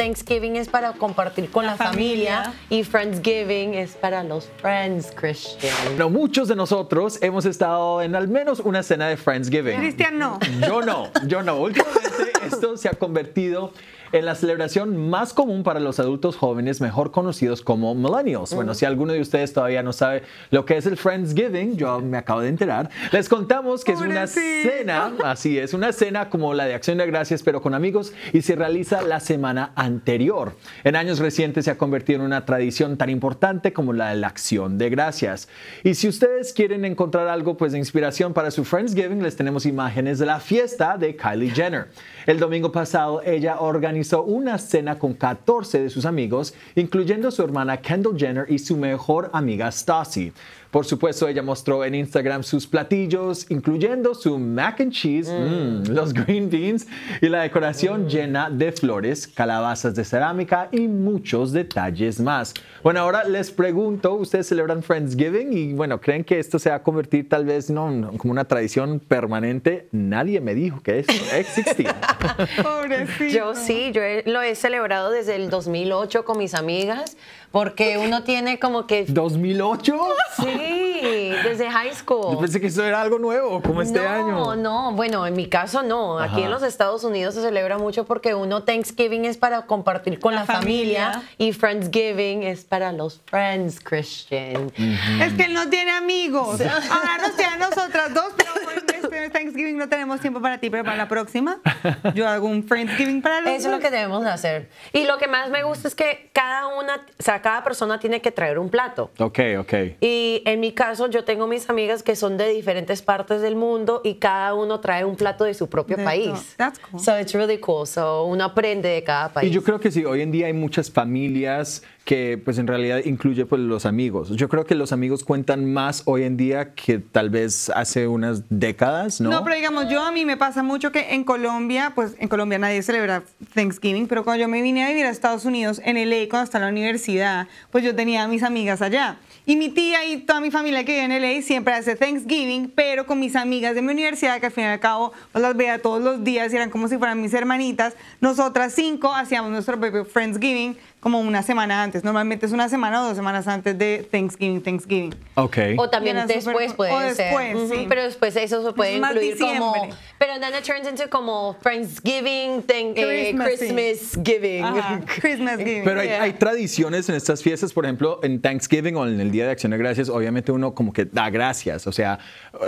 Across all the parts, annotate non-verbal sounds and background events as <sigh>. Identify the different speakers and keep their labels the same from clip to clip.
Speaker 1: Thanksgiving es para compartir con la, familia. y Friendsgiving es para los friends, Christian.
Speaker 2: muchos de nosotros hemos estado en al menos una cena de Friendsgiving.
Speaker 3: Cristian no.
Speaker 2: Yo no, yo no. Últimamente esto se ha convertido en la celebración más común para los adultos jóvenes, mejor conocidos como millennials. Bueno, si alguno de ustedes todavía no sabe lo que es el Friendsgiving, yo me acabo de enterar, les contamos que es una cena, así es, una cena como la de Acción de Gracias, pero con amigos y se realiza la semana anterior. En años recientes se ha convertido en una tradición tan importante como la de la Acción de Gracias. Y si ustedes quieren encontrar algo pues de inspiración para su Friendsgiving, les tenemos imágenes de la fiesta de Kylie Jenner. El domingo pasado ella organizó organizó una cena con 14 de sus amigos, incluyendo su hermana Kendall Jenner y su mejor amiga Stacy. Por supuesto, ella mostró en Instagram sus platillos, incluyendo su mac and cheese, mm. Mm, los green beans y la decoración mm. llena de flores, calabazas de cerámica y muchos detalles más. Bueno, ahora les pregunto, ¿ustedes celebran Friendsgiving? Y bueno, ¿creen que esto se va a convertir tal vez no, como una tradición permanente? Nadie me dijo que esto existía.
Speaker 1: <laughs> Pobrecito. Yo sí, yo lo he celebrado desde el 2008 con mis amigas, porque uno tiene como que...
Speaker 2: ¿2008? Sí desde high school. Yo pensé que eso era algo nuevo, como este año. No,
Speaker 1: no, bueno, en mi caso no. Aquí en los Estados Unidos se celebra mucho porque uno Thanksgiving es para compartir con la, familia. y Friendsgiving es para los friends, Christian. Es que él no tiene amigos. Ahora nos nosotras dos, pero bueno. Thanksgiving no tenemos tiempo para ti, pero para la <laughs> próxima yo hago un Friendsgiving para los Eso es lo que debemos hacer. Y lo que más me gusta es que cada una, o sea, cada persona tiene que traer un plato. Ok, ok. Y en mi caso yo tengo mis amigas que son de diferentes partes del mundo y cada uno trae un plato de su propio país. That's cool. So it's really cool. So uno aprende de cada país. Y yo creo que
Speaker 2: sí, hoy en día hay muchas familias que pues en realidad incluye pues los amigos. Yo creo que los amigos cuentan más hoy en día que tal vez hace unas décadas ¿no?
Speaker 3: pero digamos, yo a mí me pasa mucho que en Colombia, pues en Colombia nadie celebra Thanksgiving, pero cuando yo me vine a vivir a Estados Unidos, en LA, cuando estaba en la universidad, pues yo tenía a mis amigas allá. Y mi tía y toda mi familia que vive en LA siempre hace Thanksgiving, pero con mis amigas de mi universidad, que al fin y al cabo pues, las veía todos los días y eran como si fueran mis hermanitas, nosotras cinco hacíamos nuestro propio Friendsgiving como una semana antes. Normalmente es una semana o dos semanas antes de Thanksgiving, Thanksgiving. Ok. O también después puede después,
Speaker 1: Pero después eso se puede como... Pero then it turns into como Thanksgiving, eh, Christmas, Giving. <laughs> Pero
Speaker 2: hay, tradiciones en estas fiestas, por ejemplo, en Thanksgiving o en el Día de Acción de Gracias, obviamente uno como que da gracias. O sea,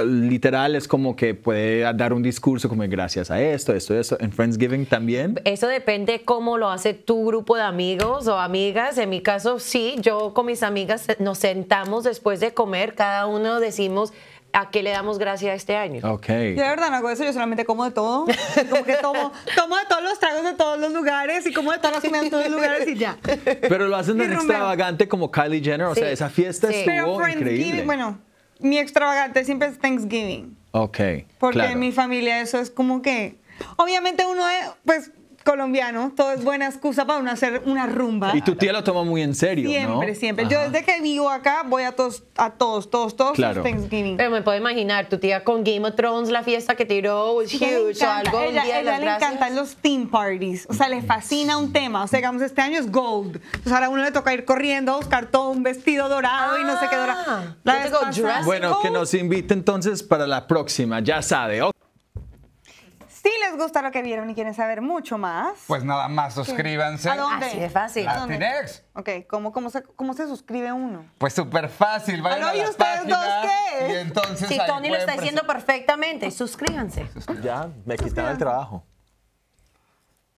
Speaker 2: literal es como que puede dar un discurso como gracias a esto, esto, esto. En Friendsgiving también.
Speaker 1: Eso depende cómo lo hace tu grupo de amigos o amigas. En mi caso, sí, yo con mis amigas nos sentamos después de comer, cada uno decimos ¿A qué le damos gracia este año? Ok. De verdad no hago eso, yo solamente como de todo. Como que <laughs> tomo, de todos los tragos de todos los lugares y como de todas las comidas
Speaker 3: de todos los lugares y ya.
Speaker 2: Pero lo hacen de extravagante como Kylie Jenner, o sea, esa fiesta estuvo Pero increíble. Bueno,
Speaker 3: mi extravagante siempre es Thanksgiving.
Speaker 2: Ok. Porque en
Speaker 3: mi familia eso es como que. Obviamente uno es, pues colombiano, todo es buena excusa para
Speaker 1: uno hacer una rumba. Y tu tía
Speaker 2: lo toma muy en serio, Siempre, ¿no? siempre. Yo desde
Speaker 1: que vivo acá voy a todos, a todos, todos, todos claro. Thanksgiving. Pero me puedo imaginar, tu tía con Game of Thrones, la fiesta que tiró, huge Ella, le
Speaker 3: encantan los theme parties, o sea, le fascina un tema. O sea, digamos, este año es gold. Entonces ahora a uno le toca ir corriendo buscar todo un vestido dorado y no sé qué ah, dorado. bueno,
Speaker 2: que nos invite entonces para la próxima, ya sabe.
Speaker 3: Si les gusta lo que vieron y quieren saber mucho más.
Speaker 2: Pues nada más suscríbanse. ¿A dónde? Así de fácil. ¿A
Speaker 3: Ok, ¿cómo, cómo, se, ¿cómo se suscribe uno? Pues súper fácil.
Speaker 2: Vayan a ustedes dos qué? Y entonces Si Tony lo está diciendo
Speaker 1: perfectamente, suscríbanse.
Speaker 2: Ya, me quitaron el trabajo.